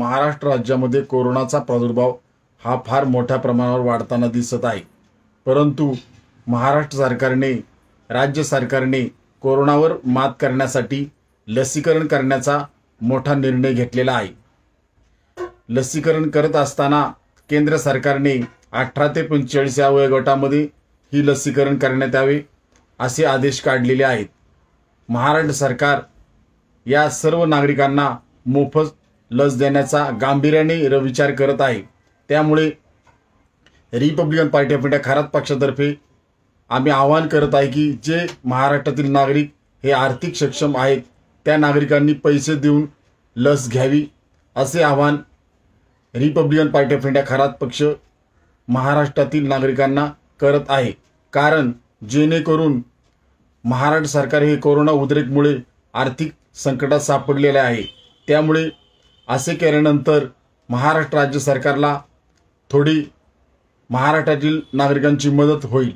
महाराष्ट्र राज्यामध्ये कोरोनाचा प्रादुर्भाव हा फार मोठ्या प्रमाणावर वाढताना दिसत आहे परंतु महाराष्ट्र सरकारने राज्य सरकारने कोरोनावर मात करण्यासाठी लसीकरण करण्याचा मोठा निर्णय घेतलेला आहे लसीकरण करत असताना केंद्र सरकारने अठरा ते पंचेचाळीस या वयोगटामध्ये ही लसीकरण करण्यात यावे असे आदेश काढलेले आहेत महाराष्ट्र सरकार या सर्व नागरिकांना मोफत लस देण्याचा गांभीर्याने विचार करत आहे त्यामुळे Republican Party of India Kharat पक्षातर्फे आम्ही आवाहन करत आहे की जे महाराष्ट्रातील नागरिक हे आर्थिक सक्षम आहेत त्या नागरिकांनी पैसे देऊन लस घ्यावी असे आवाहन Republican Party of India Kharat पक्ष महाराष्ट्रातील नागरिकांना करत आहे कारण जेणेकरून महाराष्ट्र सरकार हे कोरोना उद्रेकमुळे आर्थिक संकटात सापडलेले आहे त्यामुळे असे केल्यानंतर महाराष्ट्र राज्य सरकारला थोडी महाराष्ट्रातील नागरिकांची मदत होईल